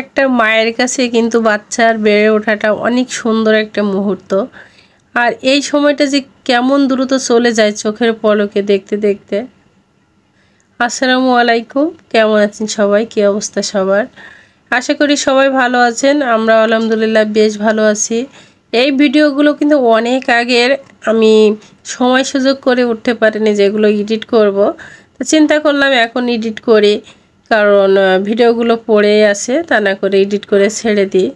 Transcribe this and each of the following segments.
একটা মায়ের কাছে কিন্তু বাচ্চার বেড়ে ওঠাটা অনেক সুন্দর একটা মুহূর্ত আর এই সময়টা যে কেমন দ্রুত চলে যায় চোখের পলকে দেখতে দেখতে আসসালামু আলাইকুম কেমন আছেন সবাই কী অবস্থা সবার আশা করি সবাই ভালো আছেন আমরা আলহামদুলিল্লাহ বেশ ভালো আছি এই ভিডিওগুলো কিন্তু অনেক আগের আমি সময় সুযোগ করে উঠতে পারিনি যেগুলো এডিট করব তো চিন্তা করলাম এখন এডিট করে কারণ ভিডিওগুলো পড়েই আসে তা না করে এডিট করে ছেড়ে দিই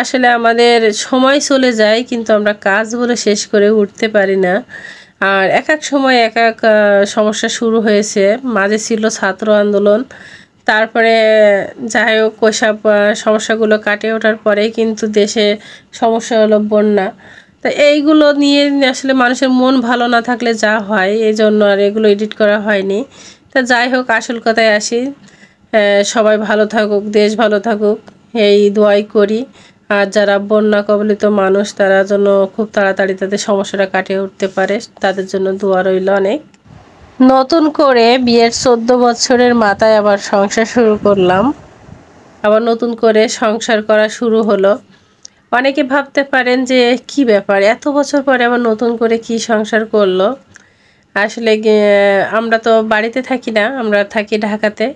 আসলে আমাদের সময় চলে যায় কিন্তু আমরা কাজগুলো শেষ করে উঠতে পারি না আর এক এক সময় এক এক সমস্যা শুরু হয়েছে মাঝে ছিল ছাত্র আন্দোলন তারপরে যাই হোক ওইসব সমস্যাগুলো কাটিয়ে ওঠার পরে কিন্তু দেশে সমস্যা হলো বন্যা তা এইগুলো নিয়ে আসলে মানুষের মন ভালো না থাকলে যা হয় এই জন্য আর এগুলো এডিট করা হয়নি তা যাই হোক আসল কথায় আসি সবাই ভালো থাকুক দেশ ভালো থাকুক এই দোয়াই করি আর যারা বন্যা কবলিত মানুষ তারা জন্য খুব তাড়াতাড়ি তাদের সমস্যাটা কাটিয়ে উঠতে পারে তাদের জন্য দোয়া রইল অনেক নতুন করে বিয়ের চোদ্দ বছরের মাথায় আবার সংসার শুরু করলাম আবার নতুন করে সংসার করা শুরু হলো অনেকে ভাবতে পারেন যে কি ব্যাপার এত বছর পরে আবার নতুন করে কি সংসার করলো আসলে আমরা তো বাড়িতে থাকি না আমরা থাকি ঢাকাতে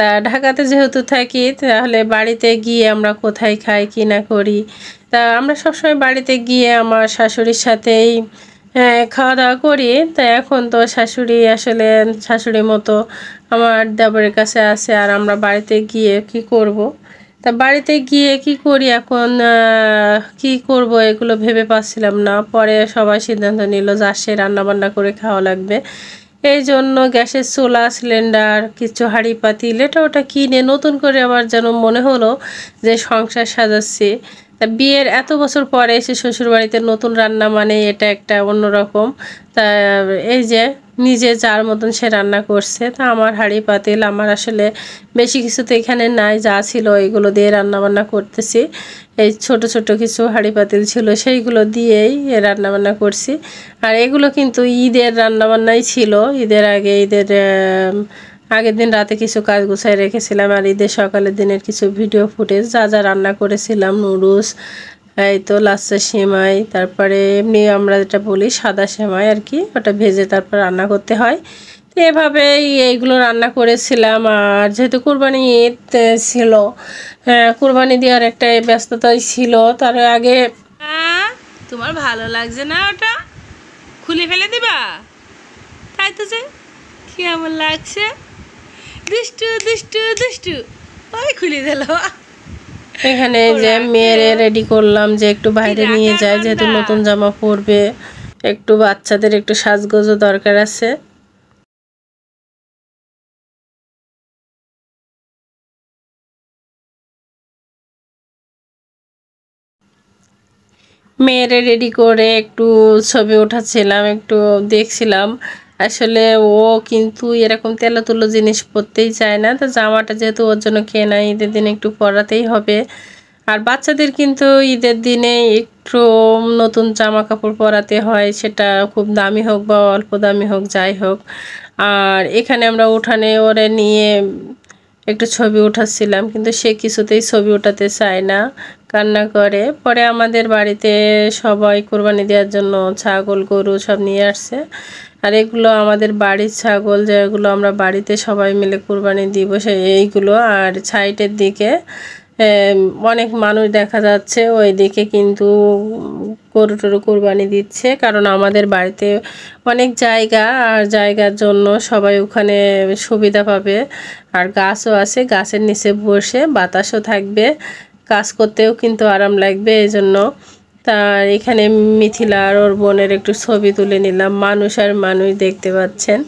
তা ঢাকাতে যেহেতু থাকি তাহলে বাড়িতে গিয়ে আমরা কোথায় খাই কি না করি তা আমরা সবসময় বাড়িতে গিয়ে আমার শাশুড়ির সাথেই হ্যাঁ, খাওয়া দাওয়া করি তা এখন তো শাশুড়ি আসলে শাশুড়ির মতো আমার দেবরের কাছে আছে আর আমরা বাড়িতে গিয়ে কি করব। তা বাড়িতে গিয়ে কি করি এখন কি করব এগুলো ভেবে পাচ্ছিলাম না পরে সবাই সিদ্ধান্ত নিল যে আসে রান্নাবান্না করে খাওয়া লাগবে এই জন্য গ্যাসের চুলা সিলিন্ডার কিছু হাঁড়ি পাতিল এটা ওটা কিনে নতুন করে আবার যেন মনে হলো যে সংসার সাজাচ্ছে তা বিয়ের এত বছর পরে এসে শ্বশুরবাড়িতে নতুন রান্না মানে এটা একটা অন্যরকম তা এই যে নিজে যার মতন সে রান্না করছে তা আমার হাঁড়ি পাতিল আমার আসলে বেশি কিছু তো এখানে নাই যা ছিল এগুলো দিয়ে রান্না বান্না করতেছি এই ছোট ছোট কিছু হাঁড়ি পাতিল ছিল সেইগুলো দিয়েই রান্নাবান্না করছি আর এগুলো কিন্তু ঈদের রান্নাবান্নাই ছিল ঈদের আগে ঈদের আগের দিন রাতে কিছু কাজ গুছাই রেখেছিলাম আর ঈদের সকালের দিনের কিছু ভিডিও ফুটেজ যা যা রান্না করেছিলাম নুডলস এই তো লাচ্চা সেমাই তারপরে এমনি আমরা যেটা বলি সাদা সেমাই আর কি ওটা ভেজে তারপর রান্না করতে হয় এভাবেই এইগুলো রান্না করেছিলাম আর যেহেতু কোরবানি ঈদ ছিল কোরবানি দেওয়ার একটা ব্যস্ততাই ছিল তার আগে তোমার ভালো লাগছে না ওটা খুলে ফেলে দিবা তাই তো যে কেমন লাগছে দুষ্টু দুষ্টু দুষ্টু ওই খুলে দিল এখানে যে মেয়েরে রেডি করলাম যে একটু বাইরে নিয়ে যায় যেহেতু নতুন জামা পরবে একটু বাচ্চাদের একটু সাজগোজও দরকার আছে মেয়েরে রেডি করে একটু ছবি ওঠাচ্ছিলাম একটু দেখছিলাম আসলে ও কিন্তু এরকম তেলা তুলো জিনিস পরতেই চায় না তো জামাটা যেহেতু ওর জন্য কেনা ঈদের দিন একটু পরাতেই হবে আর বাচ্চাদের কিন্তু ঈদের দিনে একটু নতুন জামা কাপড় পরাতে হয় সেটা খুব দামি হোক বা অল্প দামি হোক যাই হোক আর এখানে আমরা উঠানে ওরে নিয়ে একটু ছবি উঠাচ্ছিলাম কিন্তু সে কিছুতেই ছবি ওঠাতে চায় না কান্না করে পরে আমাদের বাড়িতে সবাই কোরবানি দেওয়ার জন্য ছাগল গরু সব নিয়ে আসছে আর এগুলো আমাদের বাড়ির ছাগল যেগুলো আমরা বাড়িতে সবাই মিলে কোরবানি দিব সে এইগুলো আর সাইটের দিকে অনেক মানুষ দেখা যাচ্ছে ওই দিকে কিন্তু গরু টরু কোরবানি দিচ্ছে কারণ আমাদের বাড়িতে অনেক জায়গা আর জায়গার জন্য সবাই ওখানে সুবিধা পাবে আর গাছও আছে গাছের নিচে বসে বাতাসও থাকবে কাজ করতেও কিন্তু আরাম লাগবে এই জন্য তা এখানে মিথিলা আর ওর বোনের একটু ছবি তুলে নিলাম মানুষ আর মানুষ দেখতে পাচ্ছেন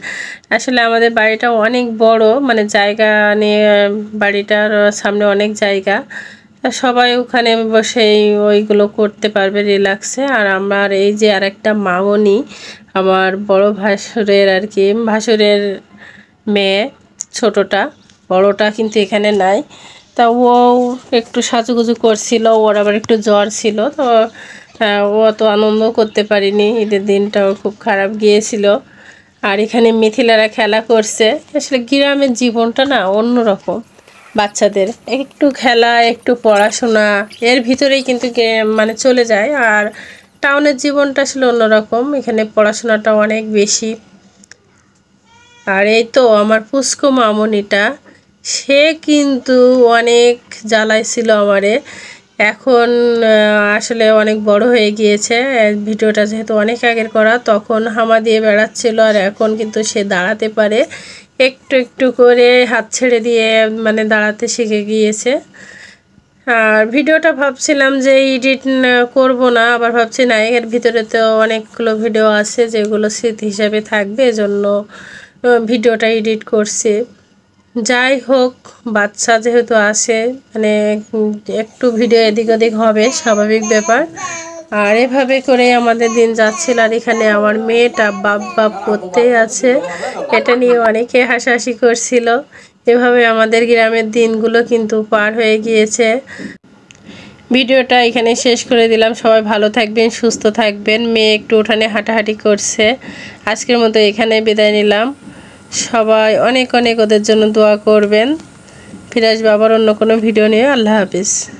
আসলে আমাদের বাড়িটা অনেক বড় মানে জায়গা নিয়ে বাড়িটার সামনে অনেক জায়গা সবাই ওখানে বসেই ওইগুলো করতে পারবে রিল্যাক্সে আর আমার এই যে আর একটা মামনি আমার বড় ভাসুরের আর কি ভাসুরের মেয়ে ছোটটা বড়টা কিন্তু এখানে নাই তা ও একটু সাজুগুজু করছিল ওর আবার একটু জ্বর ছিল তো হ্যাঁ, ও অত আনন্দ করতে পারিনি ঈদের দিনটাও খুব খারাপ গিয়েছিল আর এখানে মিথিলারা খেলা করছে আসলে গ্রামের জীবনটা না অন্য রকম বাচ্চাদের একটু খেলা একটু পড়াশোনা এর ভিতরেই কিন্তু মানে চলে যায় আর টাউনের জীবনটা আসলে অন্যরকম এখানে পড়াশোনাটা অনেক বেশি আর এই তো আমার পুষ্কো মামনিটা সে কিন্তু অনেক জ্বালাইছিল আমারে এখন আসলে অনেক বড় হয়ে গিয়েছে ভিডিওটা যেহেতু অনেক আগের করা তখন হামা দিয়ে বেড়াচ্ছিল আর এখন কিন্তু সে দাঁড়াতে পারে একটু একটু করে হাত ছেড়ে দিয়ে মানে দাঁড়াতে শিখে গিয়েছে আর ভিডিওটা ভাবছিলাম যে এডিট করব না আবার ভাবছি না এর ভিতরে তো অনেকগুলো ভিডিও আছে যেগুলো স্মৃতি হিসাবে থাকবে এজন্য ভিডিওটা এডিট করছি যাই হোক বাচ্চা যেহেতু আসে মানে একটু ভিডিও এদিক ওদিক হবে স্বাভাবিক ব্যাপার আর এভাবে করে আমাদের দিন যাচ্ছিল আর এখানে আমার মেয়েটা বাপ বাপ করতেই আছে এটা নিয়ে অনেকে হাসাহাসি করছিল এভাবে আমাদের গ্রামের দিনগুলো কিন্তু পার হয়ে গিয়েছে ভিডিওটা এখানে শেষ করে দিলাম সবাই ভালো থাকবেন সুস্থ থাকবেন মেয়ে একটু উঠানে হাঁটাহাঁটি করছে আজকের মতো এখানে বিদায় নিলাম সবাই অনেক অনেক ওদের জন্য দোয়া করবেন ফিরে আসবে আবার অন্য কোনো ভিডিও নিয়ে আল্লাহ হাফিজ